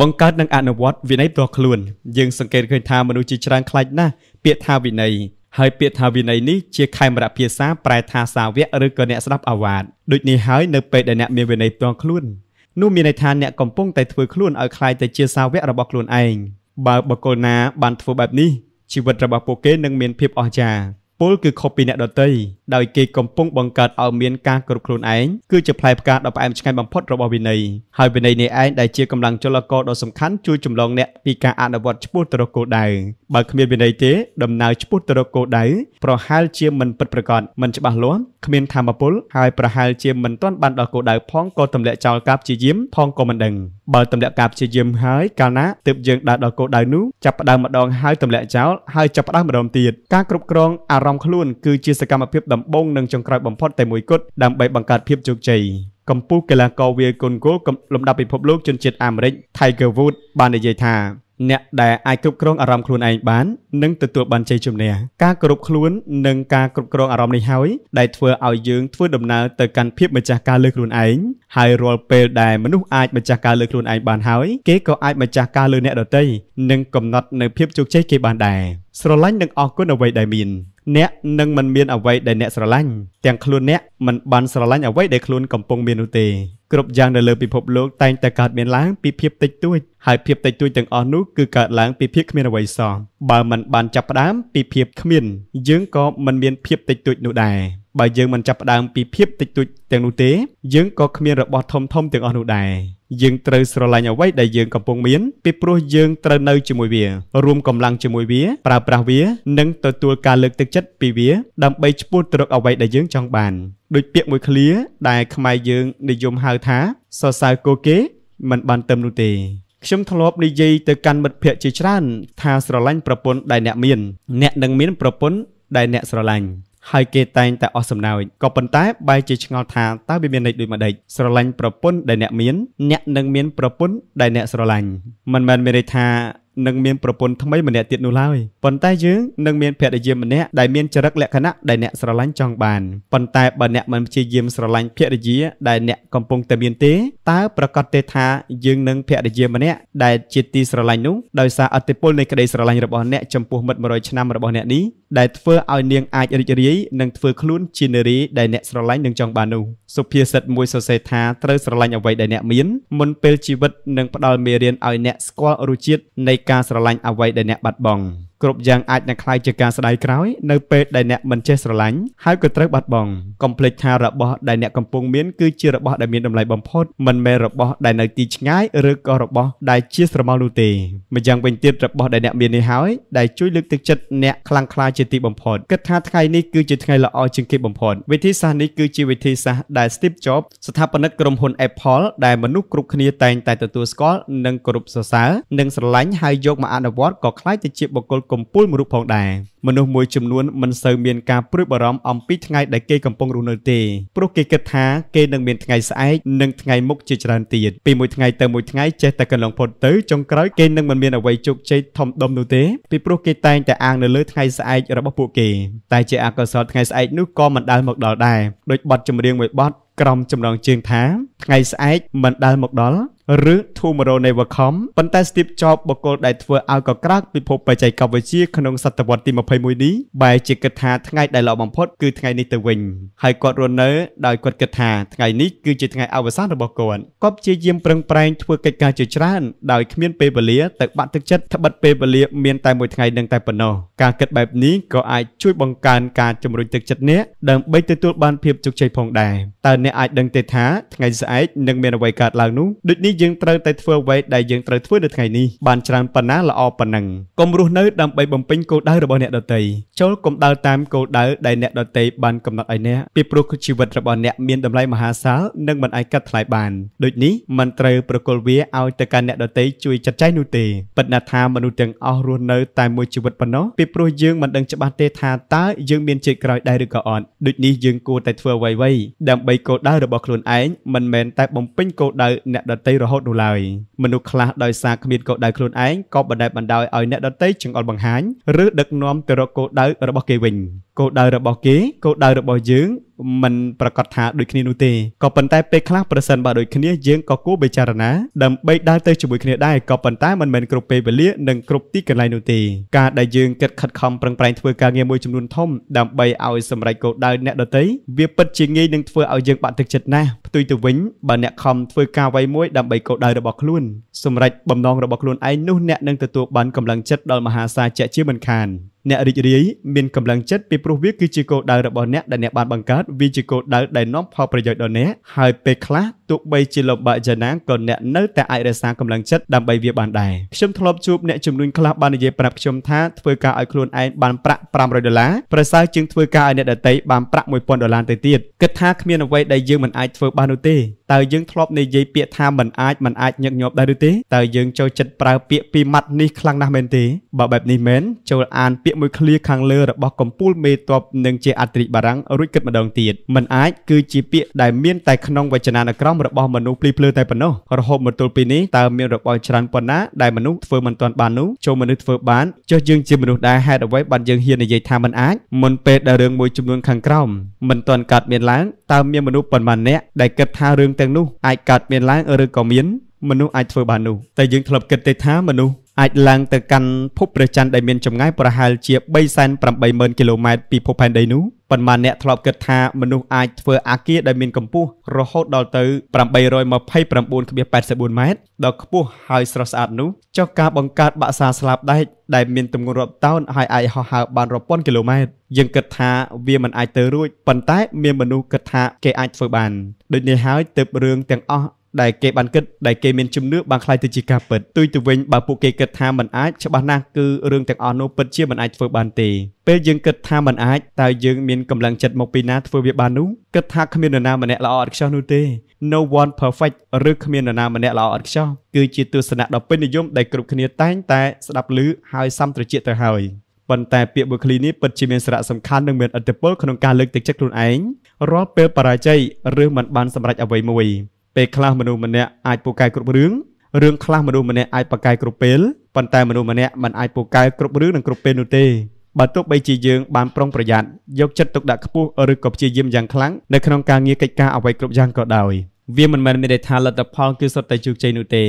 បង្កើតនិងអនុវត្តវិន័យផ្ទាល់ខ្លួនយើងសង្កេតឃើញថាមនុស្សជាច្រើនខ្លាចណាស់ពាក្យថាវិន័យហើយពាក្យថាវិន័យនេះជាខេមរៈភាសាប្រែថាសាវកឬក៏អ្នកស្ដាប់អាវាតដូចនេះហើយនៅពេលដែលអ្នកមានវិន័យផ្ទាល់ខ្លួននោះមានន័យថាអ្នកកំពុងតែធ្វើខ្លួនឲ្យคล้ายទៅជាសាវករបស់ខ្លួនឯងបើបុគ្គលណាបានធ្វើបែបនេះជីវិតរបស់ពួកគេនឹងមានភាពអស្ចារ្យពលគឺខុសពីអ្នកដទៃដោយគេកំពុងបង្កើតឲ្យមានការគ្រប់ខ្លួនឯងគឺជាផ្លែផ្កាដ៏ផ្អែមឆ្ងាញ់បំផុតរបស់វិន័យហើយវិន័យនេះឯងដែលជាកម្លាំងចលករដ៏សំខាន់ជួយចម្លងអ្នកពីការអនុវត្តឆ្ពោះទៅរកគោលដៅបើគ្មានវិន័យទេដំណើរឆ្ពោះទៅរកគោលដៅប្រហែលជាមិនពិតប្រាកដមិនច្បាស់លាស់គ្មានធម៌ពលហើយប្រហែលជាមិនទាន់បានដល់គោលដៅផងក៏ទម្លាក់ចោលការព្យាយាមផងក៏មិនដឹងបើទម្លាក់ការព្យាយាមហើយកាលណាទើបយើងដើរដល់គោលដៅនោះចាប់ផ្ដើមម្ដងហើយទម្លាក់ចោលហើយចាប់ផ្ដើមម្ដងទៀតការគ្រប់គ្រងអារម្មណ៍រម្មណ៍ខ្លួនគឺជាសកម្មភាពដំបូងនិងចុងក្រោយបំផុតតែមួយគត់ដើម្បីបង្កើតភាពជោគជ័យកម្ពុជាកីឡាករវាយកូនគោលលំដាប់ពិភពលោកជនជាតិអាមេរិក Tiger Woods បាននិយាយថាអ្នកដែលអាចគ្រប់គ្រងអារម្មណ៍ខ្លួនឯងបាននឹងទទួលបានជ័យជំនះការគ្រប់ខ្លួននិងការគ្រប់គ្រងអារម្មណ៍នេះហើយដែលធ្វើឲ្យយើងធ្វើដំណើរទៅកាន់ភាពម្ចាស់ការលើខ្លួនឯងហើយរាល់ពេលដែលមនុស្សអាចម្ចាស់ការលើខ្លួនឯងបានហើយគេក៏អាចម្ចាស់ការលើអ្នកដទៃនិងកំណត់នៅភាពជោគជ័យគេបានដែរស្រឡាញ់និងអរគុណអ្វីដែលមានអ្នកនឹងមិនមានអ្វីដែលអ្នកស្រឡាញ់ទាំងខ្លួនអ្នកមិនបានស្រឡាញ់អ្វីដែលខ្លួនកំពុងមាននោះទេគ្រប់យ៉ាងនៅលើពិភពលោកតែងតែកើតមានឡើងពីភាពតិចតួចហើយភាពតិចតួចទាំងអស់នោះគឺកើតឡើងពីភាពគ្មានអ្វីសោះបើមិនបានចាប់ផ្ដើមពីភាពគ្មានយើងក៏មិនមានភាពតិចតួចនោះដែរបើយើងមិនចាប់ផ្ដើមពីភាពតិចតួចទាំងនោះទេយើងក៏គ្មានរបស់ធំធំទាំងអស់នោះដែរយើងត្រូវស្រឡាញ់អ្វីដែលយើងកំពុងមានពីព្រោះយើងត្រូវនៅជាមួយវារួមកម្លាំងជាមួយវាប្រើប្រាស់វានិងទទួលការលើកទឹកចិត្តពីវាដើម្បីឈ្មោះទៅរកអ្វីដែលយើងចង់បានដូចពាក្យមួយឃ្លា ដែលខ្មែរយើងនិយមហៅថាសរសើរគោគេមិនបានទៅនោះទេ ខ្ញុំធ្លាប់និយាយទៅកាន់មិត្តភ័ក្តិជាច្រើនថាស្រឡាញ់ប្រពន្ធដែលអ្នកមាន អ្នកនឹងមានប្រពន្ធដែលអ្នកស្រឡាញ់ហើយគេតែងតែអស់សំណើចក៏ប៉ុន្តែបែរជាឆ្ងល់ថាតើវាមានន័យដូចម្ដេចស្រឡាញ់ប្រពន្ធដែលអ្នកមានអ្នកនឹងមានប្រពន្ធដែលអ្នកស្រឡាញ់មិនមែនមានន័យថានឹងមានប្រពន្ធថ្មីម្នាក់ទៀតនោះឡើយប៉ុន្តែយើងនឹងមានភរិយាម្នាក់ដែលមានចរិតលក្ខណៈដែលអ្នកស្រឡាញ់ចង់បានប៉ុន្តែបើអ្នកមិនព្យាយាមស្រឡាញ់ភរិយាដែលអ្នកកំពុងតែមានទេតើប្រកាសទេថាយើងនឹងភរិយាម្នាក់ដែលជាទីស្រឡាញ់នោះដោយសារអតិពលនៃក្តីស្រឡាញ់របស់អ្នកចំពោះមិត្ត100ឆ្នាំរបស់អ្នកនេះដែលធ្វើឲ្យនាងអាចរីករាយនិងធ្វើខ្លួនជានារីដែលអ្នកស្រឡាញ់នឹងចង់បាននោះសុភាសិតមួយសរសេរថាត្រូវស្រឡាញ់អ្វីដែលអ្នកមានមុនពេលជីវិតនឹងផ្ដល់មេរៀនឲ្យអ្នកស្គាល់រសជាតិនៃការស្រឡាញ់អ្វីដែលអ្នកបាត់បង់។គ្រប់យ៉ាងអាចនឹងคล้ายជាការស្ដាយក្រោយនៅពេលដែលអ្នកមិនចេះស្រឡាញ់ហើយក៏ត្រូវបាត់បង់កុំភ្លេចថារបស់ដែលអ្នកកំពុងមានគឺជារបស់ដែលមានតម្លៃបំផុតមិនមែនរបស់ដែលនៅទីឆ្ងាយឬក៏របស់ដែលជាស្រមោលនោះទេម្យ៉ាងវិញទៀតរបស់ដែលអ្នកមាននេះហើយដែលជួយលើកទឹកចិត្តអ្នកខ្លាំងក្លាជាទីបំផុតគិតថាថ្ងៃនេះគឺជាថ្ងៃល្អជាងគេបំផុតវិធីសាស្ត្រនេះគឺជាវិធីសាស្ត្រដែល Steve Jobs ស្ថាបនិកក្រុមហ៊ុន Apple ដែលមនុស្សគ្រប់គ្នាតែងតែទទួលស្គាល់និងគោរពសរសើរនិងស្រឡាញ់ហើយយកមកអនុវត្តក៏คล้ายទៅជាបុគ្គលកំពូលមួយរូបផងដែរមនុស្សមួយចំនួនមិនសូវមានការព្រួយបារម្ភអំពីថ្ងៃដែលគេកំពុងរស់នៅទេព្រោះគេគិតថាគេនឹងមានថ្ងៃស្អែកនិងថ្ងៃមុខជាច្រើនទៀតពីមួយថ្ងៃទៅមួយថ្ងៃចេះតែកន្លងផុតទៅចុងក្រោយគេនឹងមិនមានអ្វីជោគជ័យធំដុំនោះទេពីព្រោះគេតែងតែអាងនៅលើថ្ងៃស្អែករបស់ពួកគេតែជាអកុសលថ្ងៃស្អែកនោះក៏មិនដាល់មកដល់ដែរដោយបទចម្រៀងមួយបទក្រុមចំណងជើងថាថ្ងៃស្អែកមិនដាល់មកដល់ឬ Tomorrow Never Come ប៉ុន្តែ Steve Jobs បុគ្គលដែលធ្វើឲ្យកក្រើកពិភពបច្ចេកវិទ្យាក្នុងសតវត្សទី21នេះបែរជាគិតថាថ្ងៃដែលល្អបំផុតគឺថ្ងៃនេះទៅវិញហើយគាត់រស់នៅដោយគាត់គិតថាថ្ងៃនេះគឺជាថ្ងៃអវសានរបស់គាត់គាត់ព្យាយាមប្រឹងប្រែងធ្វើកិច្ចការជាច្រើនដោយគ្មានពេលវេលាទៅបាក់ទឹកចិត្តត្បិតពេលវេលាមានតែមួយថ្ងៃនឹងតែប៉ុណ្ណោះការគិតបែបនេះក៏អាចជួយបង្កើនការជំរុញទឹកចិត្តអ្នកដើម្បីទទួលបានភាពជោគជ័យផងដែរតើអ្នកអាចដឹងទេថាថ្ងៃស្អែកនឹងមានអ្វីកើតឡើងនោះដូចនេះយើងត្រូវតែធ្វើអ្វីដែលយើងត្រូវធ្វើនៅថ្ងៃនេះបានច្រើនប៉ុណ្ណាល្អប៉ុណ្ណឹងកុំរស់នៅដើម្បីបំពេញគោលដៅរបស់អ្នកដទៃចូលកុំដើរតាមគោលដៅដែលអ្នកដទៃបានកំណត់ឲ្យអ្នកពីព្រោះជីវិតរបស់អ្នកមានតម្លៃមហាសាល និងមិនអាចកាត់ថ្លៃបានដូចនេះមិនត្រូវប្រគល់វាឲ្យទៅកាន់អ្នកដទៃជួយចាត់ចែងនោះទេពិតណាស់ថាមនុស្សទាំងអស់រស់នៅតែមួយជីវិតប៉ុណ្ណោះពីព្រោះយើងមិនដឹងច្បាស់ទេថាតើយើងមានជាតិក្រោយដែរឬក៏អត់ដូចនេះយើងគួរតែធ្វើអ្វីៗដើម្បីគោលដៅរបស់ខ្លួនឯងមិនមែនតែបំពេញគោលដៅអ្នកដទៃរហូតនោះឡើយមនុស្សខ្លះដោយសារគ្មានកោដៅខ្លួនឯងក៏បណ្តែបណ្តោយឲ្យអ្នកដទៃចង្អុលបង្ហាញឬដឹកនាំទៅរកគោលដៅរបស់គេវិញគោលដៅរបស់គេគោលដៅរបស់យើងมันប្រកាសថាដូចគ្នានោះទេក៏ប៉ុន្តែពេលខ្លះប្រសិនបើដូចគ្នាយើងក៏គួរពិចារណាដើម្បីដើរទៅជាមួយគ្នាដែរក៏ប៉ុន្តែมันមិនគ្រប់ពេលវេលានិងគ្រប់ទីកន្លែងនោះទេការដែលយើងគិតខិតខំប្រឹងប្រែងធ្វើការងារមួយចំនួនធំដើម្បីឲ្យសម្រេចគោលដៅអ្នកដទៃវាពិតជាងាយនឹងធ្វើឲ្យយើងបាក់ទឹកចិត្តណាស់ផ្ទុយទៅវិញបើអ្នកខំធ្វើការអ្វីមួយដើម្បីគោលដៅរបស់ខ្លួនសម្រេចបំណងរបស់ខ្លួនឯងនោះអ្នកនឹងទទួលបានកម្លាំងចិត្តដល់មហាសាជាជាមិនខាន។អ្នករីករាយមានកម្លាំងចិត្តពីព្រោះវាគឺជាគោលដៅរបស់អ្នកដែលអ្នកបានបង្កើតវាជាគោលដៅដែលនាំផលប្រយោជន៍ដល់អ្នកហើយពេលខ្លះទោះបីជាលំបាកយ៉ាងណាក៏អ្នកនៅតែអាចរក្សាកម្លាំងចិត្តដើម្បីវាបានដែរខ្ញុំធ្លាប់ជួបអ្នកជំនួញខ្លះបាននិយាយប្រាប់ខ្ញុំថាធ្វើការឲ្យខ្លួនឯងបានប្រាក់500ដុល្លារប្រសើរជាងធ្វើការឲ្យអ្នកដទៃបានប្រាក់1000ដុល្លារទៅទៀតគិតថាគ្មានអ្វីដែលយើងមិនអាចធ្វើបាននោះទេតើយើងធ្លាប់និយាយពាក្យថាមិនអាចមិនអាចញឹកញាប់ដែរឬទេតើយើងចូលចិត្តប្រើពាក្យពីម៉ាត់នេះខ្លាំងណាស់មែនទេបើបែបនេះមែនចូលអានពាក្យមួយឃ្លាខាងលើរបស់កម្ពូលមេតបនិងជាអត្រិបារាំងរួចគិតម្ដងទៀតមិនអាចគឺជាពាក្យដែលមានតែក្នុងវចនានុក្រមរបស់មនុស្សភ្លីភ្លើតែប៉ុណ្ណោះរហូតមកទល់ពេលនេះតើមានរបស់ច្រើនប៉ុណ្ណាដែលមនុស្សធ្វើមិនទាន់បាននោះចូលមនុស្សធ្វើបានចុះយើងជាមនុស្សដែរហេតុអ្វីបានយើងហ៊ាននិយាយថាមិនអាចមុនពេលដែលរឿងមួយចំនួនខាងក្រោមមិនទាន់កើតមានឡើងតើមានមនុស្សប៉ុន្មាននាក់ដែលគិតថារឿងទាំងនោះអាចកើតមានឡើងឬក៏មានមនុស្សអាចធ្វើបាននោះតែយើងធ្លាប់គិតទេថាមនុស្សអាចឡើងទៅកាន់ភពព្រះច័ន្ទដែលមានចម្ងាយប្រហែលជា380,000គីឡូម៉ែត្រពីភពផែនដីនោះប៉ុន្មានអ្នកធ្លាប់គិតថាមនុស្សអាចធ្វើអាគារដែលមានកម្ពស់រហូតដល់ទៅ829.84ម៉ែត្រដ៏ខ្ពស់ហើយស្រស់ស្អាតនោះចុះការបង្កើតបាក់សាស្លាបដែកដែលមានទម្ងន់រាប់តោនហើយអាចហោះហើរបានរាប់ពាន់គីឡូម៉ែត្រយើងគិតថាវាមិនអាចទៅរួចប៉ុន្តែមានមនុស្សគិតថាគេអាចធ្វើបានដូចនេះហើយទើបរឿងទាំងអស់ដែលគេបានគិតដែលគេមានជំនឿបានខ្លាយទៅជាការពិតទុយទៅវិញបើពួកគេគិតថាมันអាចច្បាស់ណាស់គឺរឿងទាំងអស់នោះពិតជាมันអាចធ្វើបានទេពេលយើងគិតថាมันអាចតើយើងមានកម្លាំងចិត្តមកពីណាធ្វើវាបាននោះគិតថាគ្មាននរណាម្នាក់ល្អឥតខ្ចោះនោះទេ No one perfect ឬគ្មាននរណាម្នាក់ល្អឥតខ្ចោះគឺជាទស្សនៈដ៏ពេញនិយមដែលគ្រប់គ្នាតែងតែស្ដាប់ឮហើយសំត្រជាក់ទៅហើយប៉ុន្តែពាក្យបុគ្គលីនេះពិតជាមានសារៈសំខាន់និងមានឥទ្ធិពល ក្នុងការលើកទឹកចិត្តខ្លួនឯងរាល់ពេលបរាជ័យឬមិនបានសម្រេចអ្វីមួយពេលខ្លះមនុស្សម្នាក់អាចពូកែគ្រប់រឿងរឿងខ្លះមនុស្សម្នាក់អាចបកកែគ្រប់ពេលប៉ុន្តែមនុស្សម្នាក់មិនអាចពូកែគ្រប់រឿងនិងគ្រប់ពេលនោះទេបើទោះបីជាយើងបានប្រុងប្រយ័ត្នយកចិត្តទុកដាក់ខ្ពស់ឬក៏ព្យាយាមយ៉ាងខ្លាំងនៅក្នុងការងារកិច្ចការអ្វីគ្រប់យ៉ាងក៏ដោយ វាមិនមែនមានន័យថាលទ្ធផលគឺសុទ្ធតែជោគជ័យនោះទេ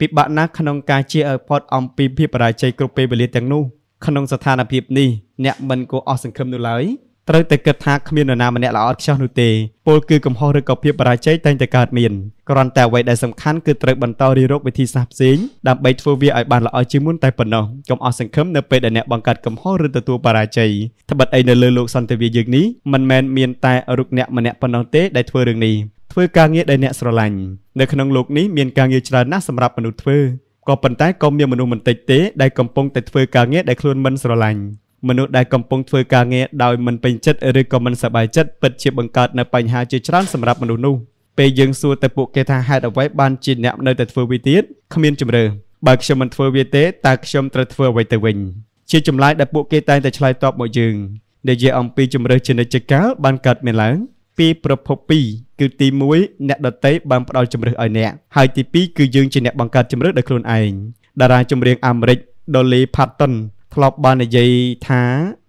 ពិបាកណាស់ក្នុងការជាឲ្យផុតអំពីភាពបរាជ័យគ្រប់ពេលវេលាទាំងនោះក្នុងស្ថានភាពនេះអ្នកមិនគួរអស់សង្ឃឹមនោះឡើយត្រូវតែគិតថាគ្មាននរណាម្នាក់ល្អឥតខ្ចោះនោះទេពលគឺកំហុសឬក៏ភាពបរាជ័យតែងតែកើតមានគ្រាន់តែអ្វីដែលសំខាន់គឺត្រូវបន្តរៀនរកវិធីសាស្ត្រផ្សេងដើម្បីធ្វើវាឲ្យបានល្អជាងមុនតែប៉ុណ្ណោះកុំអស់សង្ឃឹមនៅពេលដែលអ្នកបង្កើតកំហុសឬទទួលបរាជ័យត្បិតអីនៅលើលោកសន្តិវិយើងនេះមិនមែនមានតែរុកអ្នកម្នាក់ប៉ុណ្ណោះទេដែលធ្វើរឿងនេះធ្វើការងារដែលអ្នកស្រឡាញ់នៅក្នុងលោកនេះមានការងារច្រើនណាស់សម្រាប់មនុស្សធ្វើក៏ប៉ុន្តែក៏មានមនុស្សមិនតិចទេដែលកំពុងតែធ្វើការងារដែលខ្លួនមិនស្រឡាញ់មនុស្សដែលកំពុងធ្វើការងារដោយមិនពេញចិត្តឬក៏មិនសប្បាយចិត្តពិតជាបង្កើតនៅបញ្ហាជាច្រើនសម្រាប់មនុស្សនោះពេលយើងសួរទៅពួកគេថាហេតុអ្វីបានជាអ្នកនៅតែធ្វើវាទៀតគ្មានជំរឿបើខ្ញុំមិនធ្វើវាទេតើខ្ញុំត្រូវធ្វើអ្វីទៅវិញជាចម្លើយដែលពួកគេតែងតែឆ្លើយតបមកយើងនិយាយអំពីជំរឿជានិច្ចកាលបានកើតមានឡើងពីប្រភព2គឺទី1អ្នកដតីបានផ្ដល់ជំរឿឲ្យអ្នកហើយទី2គឺយើងជាអ្នកបង្កើតជំរឿដោយខ្លួនឯងតារាចម្រៀងអាមេរិក Dolly Parton ធ្លាប់បាននិយាយថា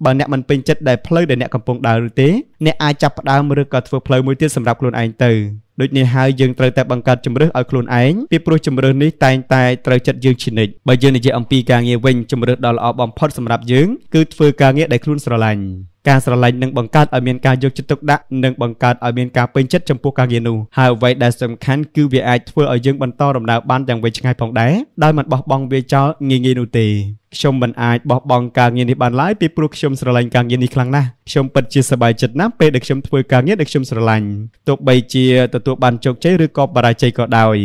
បើអ្នកមិនពេញចិត្តដែលផ្លូវដែលអ្នកកំពុងដើរឬទេអ្នកអាចចាប់ផ្ដើមឬក៏ធ្វើផ្លូវមួយទៀតសម្រាប់ខ្លួនឯងទៅ។ដូចនេះហើយយើងត្រូវតែបង្កើតជំរើសឲ្យខ្លួនឯងពីព្រោះជំរើសនេះតែងតែត្រូវចិត្តយើងជានិច្ចបើយើងនិយាយអំពីការងារវិញជំរើសដ៏ល្អបំផុតសម្រាប់យើងគឺធ្វើការងារដែលខ្លួនស្រឡាញ់ការស្រឡាញ់នឹងបង្កើតឲ្យមានការយកចិត្តទុកដាក់និងបង្កើតឲ្យមានការពេញចិត្តចំពោះការងារនោះហើយអ្វីដែលសំខាន់គឺវាអាចធ្វើឲ្យយើងបន្តដំណើរបានយ៉ាងវែងឆ្ងាយផងដែរដោយមិនបោះបង់វាចោលងាយៗនោះទេខ្ញុំមិនអាចបោះបង់ការងារនេះបានឡើយពីព្រោះខ្ញុំស្រឡាញ់ការងារនេះខ្លាំងណាស់ខ្ញុំពិតជាសប្បាយចិត្តណាស់ពេលដែលខ្ញុំធ្វើការងារដែលខ្ញុំស្រឡាញ់ទោះបីជាទទទួលបានជោគជ័យឬក៏បរាជ័យក៏ដោយ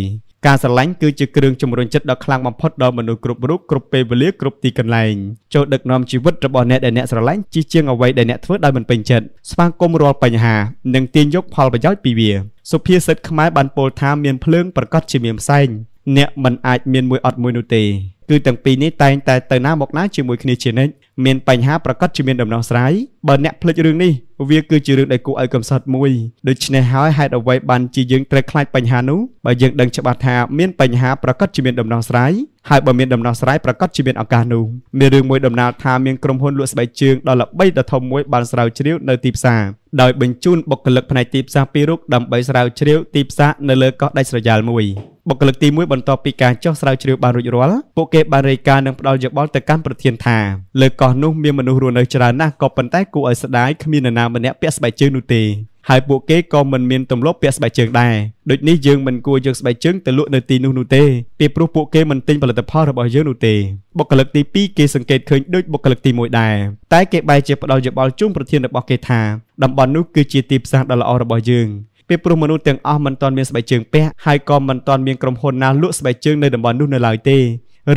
ការស្រឡាញ់គឺជាគ្រឿងជំរុញចិត្តដ៏ខ្លាំងបំផុតដល់មនុស្សគ្រប់រូបគ្រប់ពេលវេលាគ្រប់ទីកន្លែងចូលដឹកនាំជីវិតរបស់អ្នកដែលអ្នកស្រឡាញ់ជាជាងអ្វីដែលអ្នកធ្វើដោយមិនពេញចិត្តស្វាគមន៍រាល់បញ្ហានិងទាញយកផលប្រយោជន៍ពីវាសុភាសិតខ្មែរបានពោលថាមានភ្លើងប្រកាសជាមានផ្សែងអ្នកមិនអាចមានមួយអត់មួយនោះទេគឺទាំងពីរនេះតែងតែទៅណាមកណាជាមួយគ្នាជានិច្ចមានបញ្ហាប្រកាសជាមានដំណោះស្រាយបើអ្នកភ្លេចរឿងនេះវាគឺជារឿងដែលគួរឲ្យកំសត់មួយដូច្នេះហើយហេតុអ្វីបានជាយើងត្រូវខ្លាចបញ្ហានោះបើយើងដឹងច្បាស់ថាមានបញ្ហាប្រកាសជាមានដំណោះស្រាយហើយបើមានដំណោះស្រាយប្រកាសជាមានឱកាសនោះមានរឿងមួយដំណាលថាមានក្រុមហ៊ុនលក់ស្បែកជើងដ៏ល្បីដ៏ធំមួយបានស្រាវជ្រាវនៅទីផ្សារដោយបញ្ជូនបុគ្គលិកផ្នែកទីផ្សារពីររូបដើម្បីស្រាវជ្រាវទីផ្សារនៅលើកោះដាច់ស្រយាលមួយបុគ្គលិកទី1បន្ទាប់ពីការចោះស្រាវជ្រាវបានរួចរាល់ពួកគេបានរាយការណ៍និងផ្ដល់យោបល់ទៅកាន់ប្រធានថាលើកោះនោះមានមនុស្សរស់នៅច្រើនណាស់ក៏ប៉ុន្តែគួរឲ្យស្ដាយគ្មាននរណាម្នាក់ពាក់ស្បែកជើងនោះទេហើយពួកគេក៏មិនមានទម្លាប់ពាក់ស្បែកជើងដែរដូចនេះយើងមិនគួរយកស្បែកជើងទៅលក់នៅទីនោះនោះទេពីព្រោះពួកគេមិនទិញផលិតផលរបស់យើងនោះទេបុគ្គលិកទី2គេសង្កេតឃើញដូចបុគ្គលិកទី1ដែរតែគេបែរជាផ្ដល់យោបល់ជូនប្រធានរបស់គេថាតំបន់នោះគឺជាទីផ្សារដ៏ល្អរបស់យើងពីព្រោះមនុស្សទាំងអស់មិនទាន់មានស្បែកជើងពាក់ហើយក៏មិនទាន់មានក្រុមហ៊ុនណាលក់ស្បែកជើងនៅតំបន់នោះនៅឡើយទេ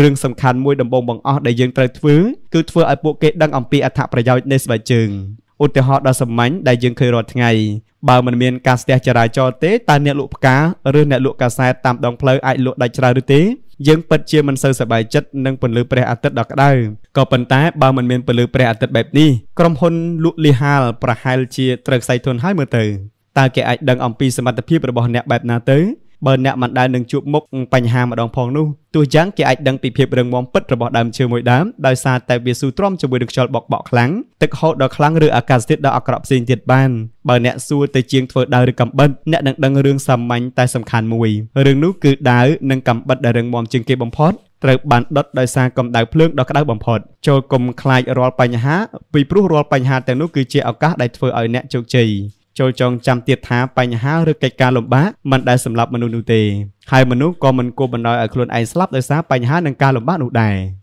រឿងសំខាន់មួយដំបូងបង្អស់ដែលយើងត្រូវធ្វើគឺធ្វើឲ្យពួកគេដឹងអំពីអត្ថប្រយោជន៍នៃស្បែកជើងឧទាហរណ៍ដ៏សាមញ្ញដែលយើងឃើញរាល់ថ្ងៃបើមិនមានការស្ទះចរាចរណ៍ទេតើអ្នកលក់ផ្កាឬអ្នកលក់កាសែតតាមដងផ្លូវអាចលក់ដាច់ច្រើនឬទេយើងពិតជាមិនសូវសប្បាយចិត្តនឹងពន្លឺព្រះអាទិត្យដ៏ក្តៅក៏ប៉ុន្តែបើមិនមានពន្លឺព្រះអាទិត្យបែបនេះក្រុមហ៊ុនលក់លីហាលប្រហែលជាត្រូវខ្សែធនហើយមើលទៅតើគេអាចដឹងអំពីសមត្ថភាពរបស់អ្នកបែបណាទៅបើអ្នកមិនដែលនឹងជួបមុខបញ្ហាម្ដងផងនោះទោះយ៉ាងគេអាចដឹងពីភាពរឹងមាំពិតរបស់ដើមឈើមួយដើមដោយសារតែវាស៊ូទ្រាំជាមួយនឹងខ្យល់បោកបក់ខ្លាំងទឹកហូរដ៏ខ្លាំងឬអាកាសធាតុដ៏អាក្រក់ផ្សេងទៀតបានបើអ្នកសួរទៅជាងធ្វើដាវឬកំបិតអ្នកនឹងដឹងរឿងសាមញ្ញតែសំខាន់មួយរឿងនោះគឺដាវនិងកំបិតដែលរឹងមាំជាងគេបំផុតត្រូវបានដុតដោយសារកម្ដៅភ្លើងដ៏ក្តៅបំផុតចូលគុំខ្លាចរាល់បញ្ហាពីព្រោះរាល់បញ្ហាទាំងនោះគឺជាឱកាសដែលធ្វើឲ្យអ្នកជោគជ័យចូលចងចាំទៀតថាបញ្ហាឬកិច្ចការលំបាកមិនដែលសម្រាប់មនុស្សនោះទេហើយមនុស្សក៏មិនគួរបណ្ដោយឲ្យខ្លួនឯងស្លាប់ដោយសារបញ្ហានិងការលំបាកនោះដែរ។